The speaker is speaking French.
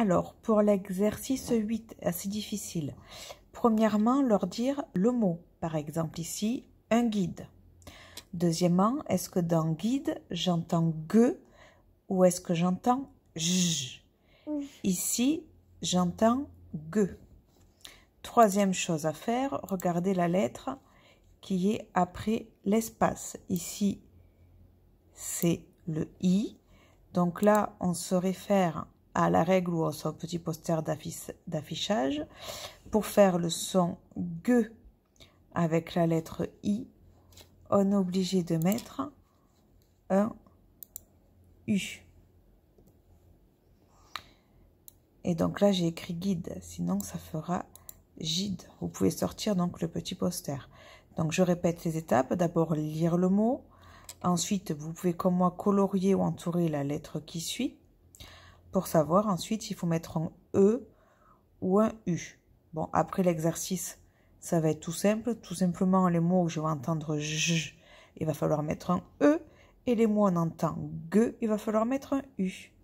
Alors, pour l'exercice 8, assez difficile. Premièrement, leur dire le mot. Par exemple, ici, un guide. Deuxièmement, est-ce que dans guide, j'entends gue ou est-ce que j'entends j Ici, j'entends gue. Troisième chose à faire, regardez la lettre qui est après l'espace. Ici, c'est le i. Donc là, on se réfère à la règle ou à son petit poster d'affichage pour faire le son G avec la lettre I, on est obligé de mettre un U. Et donc là, j'ai écrit guide, sinon ça fera gide. Vous pouvez sortir donc le petit poster. Donc je répète les étapes. D'abord, lire le mot. Ensuite, vous pouvez comme moi colorier ou entourer la lettre qui suit. Pour savoir, ensuite, s'il faut mettre un E ou un U. Bon, après l'exercice, ça va être tout simple. Tout simplement, les mots où je vais entendre J, il va falloir mettre un E. Et les mots où on entend G, il va falloir mettre un U.